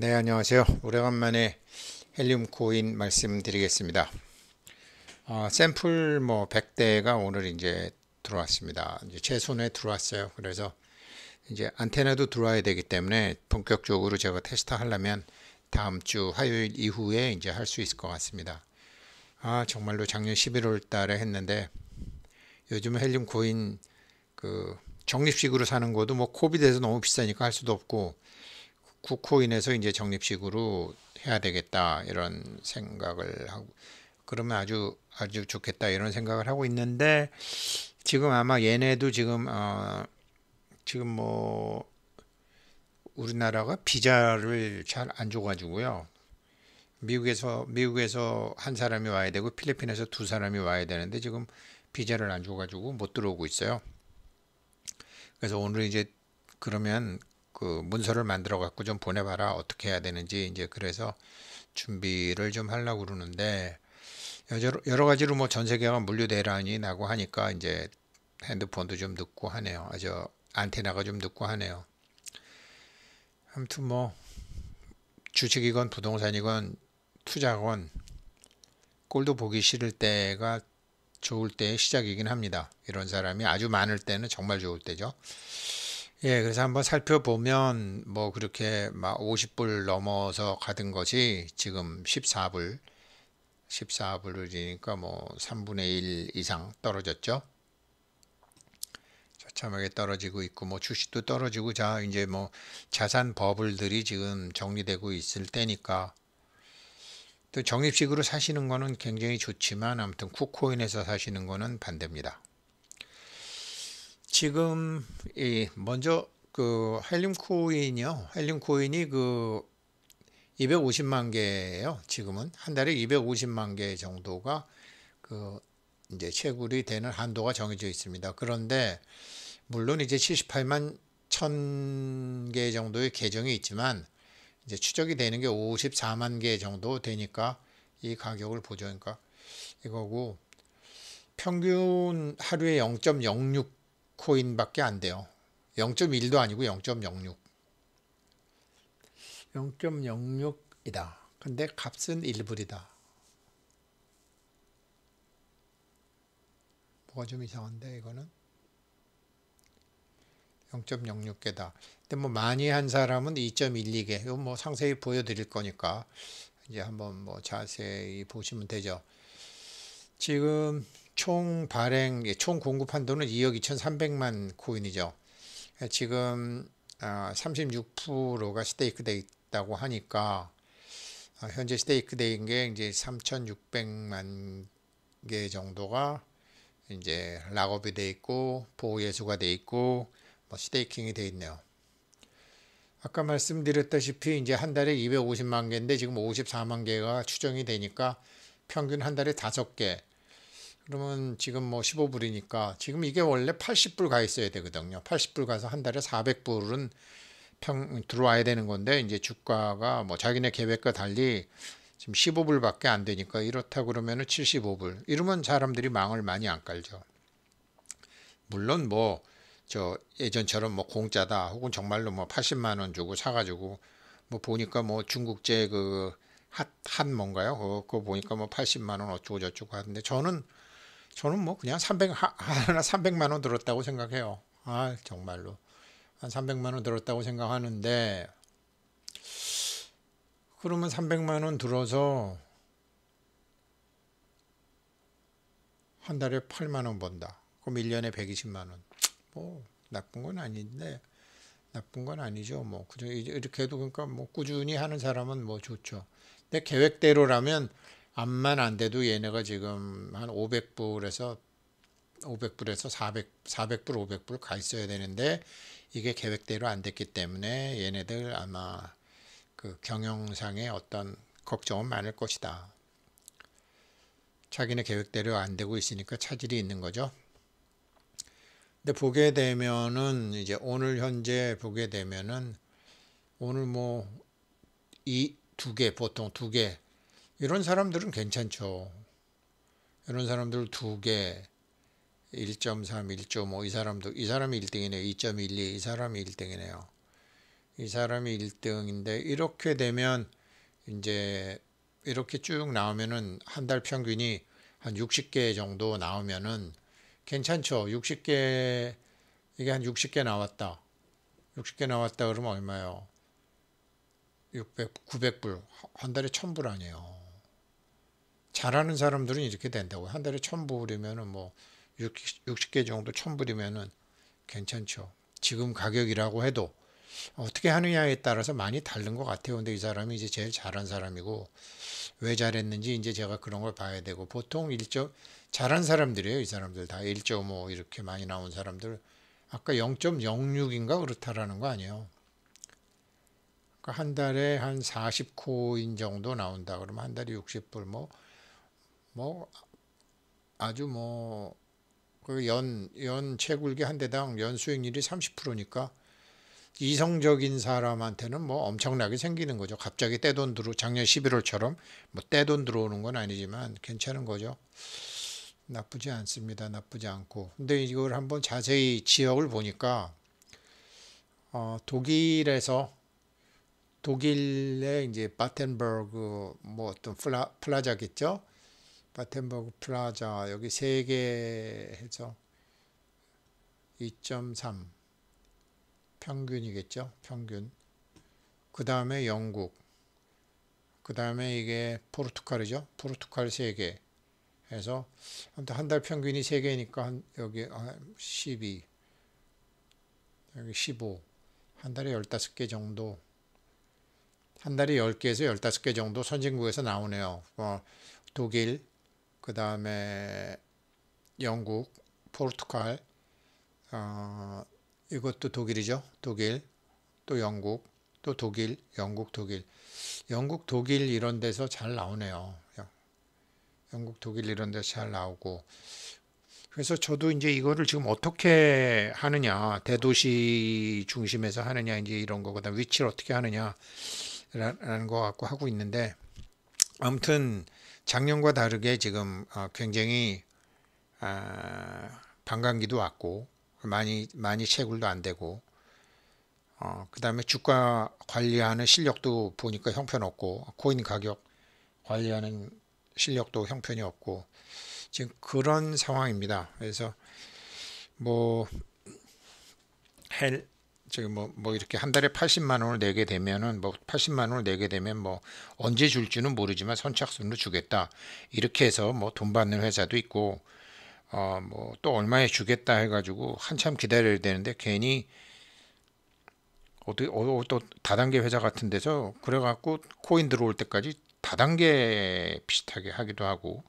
네, 안녕하세요. 오래간만에 헬륨 코인 말씀드리겠습니다. 어, 샘플 뭐 100대가 오늘 이제 들어왔습니다. 이제 제 손에 들어왔어요. 그래서 이제 안테나도 들어와야 되기 때문에 본격적으로 제가 테스트 하려면 다음 주 화요일 이후에 이제 할 수 있을 것 같습니다. 아, 정말로 작년 11월 달에 했는데 요즘 헬륨 코인 그 적립식으로 사는 것도 뭐 코비드에서 너무 비싸니까 할 수도 없고 국호인에서 이제 정립식으로 해야 되겠다 이런 생각을 하고 그러면 아주 아주 좋겠다 이런 생각을 하고 있는데 지금 아마 얘네도 지금 어 지금 뭐 우리나라가 비자를 잘 안 줘가지고요. 미국에서 미국에서 한 사람이 와야 되고 필리핀에서 두 사람이 와야 되는데 지금 비자를 안 줘가지고 못 들어오고 있어요. 그래서 오늘 이제 그러면 그 문서를 만들어 갖고 좀 보내봐라 어떻게 해야 되는지 이제 그래서 준비를 좀 하려고 그러는데 여러, 여러 가지로 뭐 전 세계가 물류 대란이 나고 하니까 이제 핸드폰도 좀 늦고 하네요. 아주 안테나가 좀 늦고 하네요. 아무튼 뭐 주식이건 부동산이건 투자건 꼴도 보기 싫을 때가 좋을 때의 시작이긴 합니다. 이런 사람이 아주 많을 때는 정말 좋을 때죠. 예, 그래서 한번 살펴보면 뭐 그렇게 막 50불 넘어서 가던 것이 지금 14불, 14불이니까 뭐 3분의 1 이상 떨어졌죠. 처참하게 떨어지고 있고 뭐 주식도 떨어지고 자 이제 뭐 자산 버블들이 지금 정리되고 있을 때니까 또 적립식으로 사시는 거는 굉장히 좋지만 아무튼 쿠코인에서 사시는 거는 반대입니다. 지금 이 먼저 그 헬륨 코인이요. 헬륨 코인이 그 250만 개예요. 지금은 한 달에 250만 개 정도가 그 이제 채굴이 되는 한도가 정해져 있습니다. 그런데 물론 이제 78만 천 개 정도의 계정이 있지만 이제 추적이 되는 게 54만 개 정도 되니까 이 가격을 보죠. 그러니까 이거고 평균 하루에 0.06 비코인밖에안 돼요. 0.1도 아니고 0.06. 0.06이다. 근데 값은 1불이다. 뭐가 좀 이상한데 이거는 0.06개다. 근데 뭐 많이 한 사람은 2.12개. 이거 뭐 상세히 보여드릴 거니까 이제 한번 뭐 자세히 보시면 되죠. 지금 총 발행, 예, 총 공급 한도는 2억 2,300만 코인이죠. 예, 지금 36%가 스테이크돼 있다고 하니까 아, 현재 스테이크돼인 게 이제 3,600만 개 정도가 이제 락업이 돼 있고 보호 예수가 돼 있고 뭐 스테이킹이 돼 있네요. 아까 말씀드렸다시피 이제 한 달에 250만 개인데 지금 54만 개가 추정이 되니까 평균 한 달에 다섯 개 그러면 지금 뭐 15불이니까 지금 이게 원래 80불 가 있어야 되거든요. 80불 가서 한 달에 400불은 평 들어와야 되는 건데 이제 주가가 뭐 자기네 계획과 달리 지금 15불밖에 안 되니까 이렇다 그러면은 75불 이러면 사람들이 망을 많이 안 깔죠. 물론 뭐 저 예전처럼 뭐 공짜다 혹은 정말로 뭐 80만 원 주고 사가지고 뭐 보니까 뭐 중국제 그 핫한 뭔가요? 그거 보니까 뭐 80만 원 어쩌고 저쩌고 하는데 저는 저는 뭐 그냥 300 하나 300만 원 들었다고 생각해요. 아 정말로 한 300만 원 들었다고 생각하는데 그러면 300만 원 들어서 한 달에 8만 원 번다. 그럼 1년에 120만 원. 뭐 나쁜 건 아닌데 나쁜 건 아니죠. 뭐 그저 이렇게 해도 그러니까 뭐 꾸준히 하는 사람은 뭐 좋죠. 내 계획대로라면 암만 안 돼도 얘네가 지금 한 500불에서 500불에서 400, 400불, 500불 가 있어야 되는데 이게 계획대로 안 됐기 때문에 얘네들 아마 그 경영상의 어떤 걱정은 많을 것이다. 자기네 계획대로 안 되고 있으니까 차질이 있는 거죠. 근데 보게 되면은 이제 오늘 현재 보게 되면은 오늘 뭐 이 두 개 보통 두개 이런 사람들은 괜찮죠. 이런 사람들 두 개, 1.3, 1.5, 이 사람도, 이 사람이 1등이네요. 2.12, 이 사람이 1등이네요. 이 사람이 1등인데, 이렇게 되면, 이제, 이렇게 쭉 나오면은, 한 달 평균이 한 60개 정도 나오면은, 괜찮죠. 60개, 이게 한 60개 나왔다. 60개 나왔다 그러면 얼마예요? 600, 900불. 한 달에 1000불 아니에요. 잘하는 사람들은 이렇게 된다고. 한 달에 천부이면은뭐 육십 개 정도 천부이면은 괜찮죠. 지금 가격이라고 해도 어떻게 하느냐에 따라서 많이 다른 것 같아요. 근데 이 사람이 이제 제일 잘한 사람이고 왜 잘했는지 이제 제가 그런 걸 봐야 되고 보통 일 1. 잘한 사람들이에요. 이 사람들 다일1.5 이렇게 많이 나온 사람들 아까 영점영육인가 그렇다라는 거 아니에요. 그한 그러니까 달에 한 40코인 정도 나온다 그러면 한 달에 60불 뭐뭐 아주 뭐 연연 그 연 채굴기 한 대당 연 수익률이 30%니까 이성적인 사람한테는 뭐 엄청나게 생기는 거죠. 갑자기 떼돈 들어 작년 11월처럼 뭐 떼돈 들어오는 건 아니지만 괜찮은 거죠. 나쁘지 않습니다. 나쁘지 않고. 근데 이걸 한번 자세히 지역을 보니까 어, 독일에서 독일의 이제 바텐버그 뭐 어떤 플라, 플라자겠죠. 바텐버그 플라자 여기 3개 해서 2.3 평균이겠죠. 평균. 그 다음에 영국. 그 다음에 이게 포르투갈이죠. 포르투갈 3개 해서 아무튼 한달 평균이 3개니까 한 여기 12, 여기 15, 한 달에 15개 정도 한 달에 10개에서 15개 정도 선진국에서 나오네요. 어, 독일, 그 다음에 영국, 포르투갈, 어, 이것도 독일이죠. 독일, 또 영국, 또 독일, 영국, 독일. 영국, 독일 이런 데서 잘 나오네요. 영국, 독일 이런 데서 잘 나오고. 그래서 저도 이제 이거를 지금 어떻게 하느냐, 대도시 중심에서 하느냐, 이제 이런 거, 그다음 위치를 어떻게 하느냐, 라는 거 갖고 하고 있는데, 아무튼, 작년과 다르게 지금 어, 굉장히 아, 반감기도 왔고 많이 많이 채굴도 안 되고 어, 그다음에 주가 관리하는 실력도 보니까 형편없고 코인 가격 관리하는 실력도 형편이 없고 지금 그런 상황입니다. 그래서 뭐 헬, 지금 뭐, 뭐 이렇게 한 달에 80만 원을 내게 되면은 뭐 80만 원을 내게 되면 뭐 언제 줄지는 모르지만 선착순으로 주겠다 이렇게 해서 뭐 돈 받는 회사도 있고 어뭐또 얼마에 주겠다 해가지고 한참 기다려야 되는데 괜히 어디 어또 어, 다단계 회사 같은 데서 그래갖고 코인 들어올 때까지 다단계 비슷하게 하기도 하고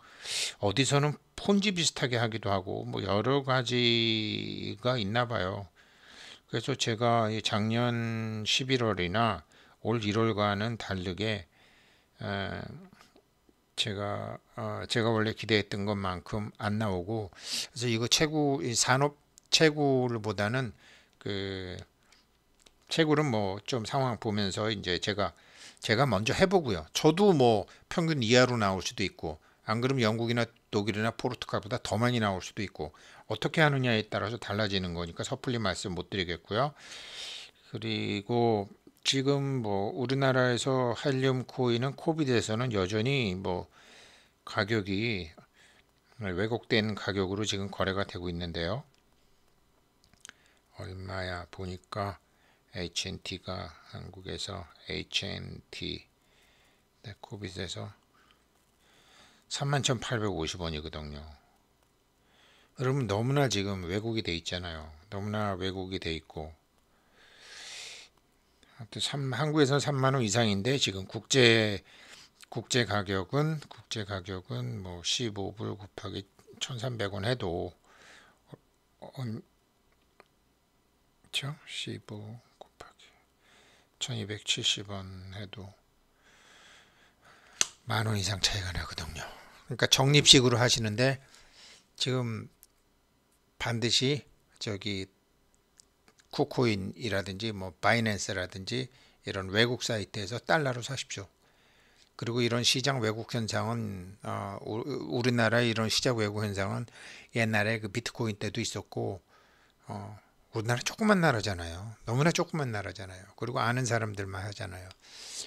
어디서는 폰지 비슷하게 하기도 하고 뭐 여러 가지가 있나 봐요. 그래서 제가 작년 11월이나 올 1월과는 다르게 어, 제가 어, 제가 원래 기대했던 것만큼 안 나오고 그래서 이거 최고 이 산업 최고보다는그최고은뭐좀 상황 보면서 이제 제가 제가 먼저 해보고요. 저도 뭐 평균 이하로 나올 수도 있고 안 그러면 영국이나 독일이나 포르투갈보다 더 많이 나올 수도 있고 어떻게 하느냐에 따라서 달라지는 거니까 섣불리 말씀 못 드리겠고요. 그리고 지금 뭐 우리나라에서 할륨 코인은 코비드에서는 여전히 뭐 가격이 왜곡된 가격으로 지금 거래가 되고 있는데요. 얼마야 보니까 HNT가 한국에서 HNT 네, 코빗에서 비 31,850원이거든요. 여러분 너무나 지금 왜곡이 돼 있잖아요. 너무나 왜곡이 돼 있고 한국에서는 3만 원 이상인데 지금 국제 국제 가격은 국제 가격은 뭐 15불 곱하기 1,300원 해도 그렇15 곱하기 1,270원 해도 만원 이상 차이가 나거든요. 그러니까 적립식으로 하시는데 지금 반드시 저기 쿠코인이라든지 뭐 바이낸스라든지 이런 외국 사이트에서 달러로 사십시오. 그리고 이런 시장 외국 현상은 어, 우리나라 이런 시장 외국 현상은 옛날에 그 비트코인 때도 있었고 어, 우리나라 조그만 나라잖아요. 너무나 조그만 나라잖아요. 그리고 아는 사람들만 하잖아요.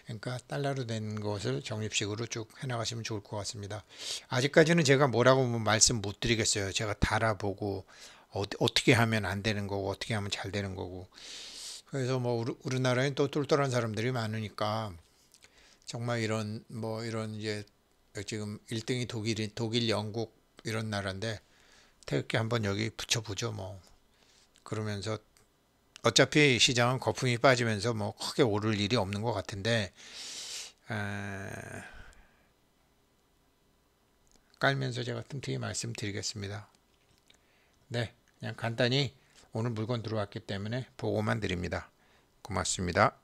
그러니까 달러로 된 것을 정립식으로쭉 해나가시면 좋을 것 같습니다. 아직까지는 제가 뭐라고 뭐 말씀 못 드리겠어요. 제가 달아보고 어, 떻게 하면 안 되는 거고 어떻게 하면 잘 되는 거고 그래서 뭐 우리, 나라에또 똘똘한 사람들이 많으니까 정말 이런 뭐 이런 이제 지금 1등이 독일인 독일 영국 이런 나라인데 태극기 한번 여기 붙여보죠 뭐 그러면서 어차피 시장은 거품이 빠지면서 뭐 크게 오를 일이 없는 것 같은데 아, 깔면서 제가 틈틈이 말씀드리겠습니다. 네, 그냥 간단히 오늘 물건 들어왔기 때문에 보고만 드립니다. 고맙습니다.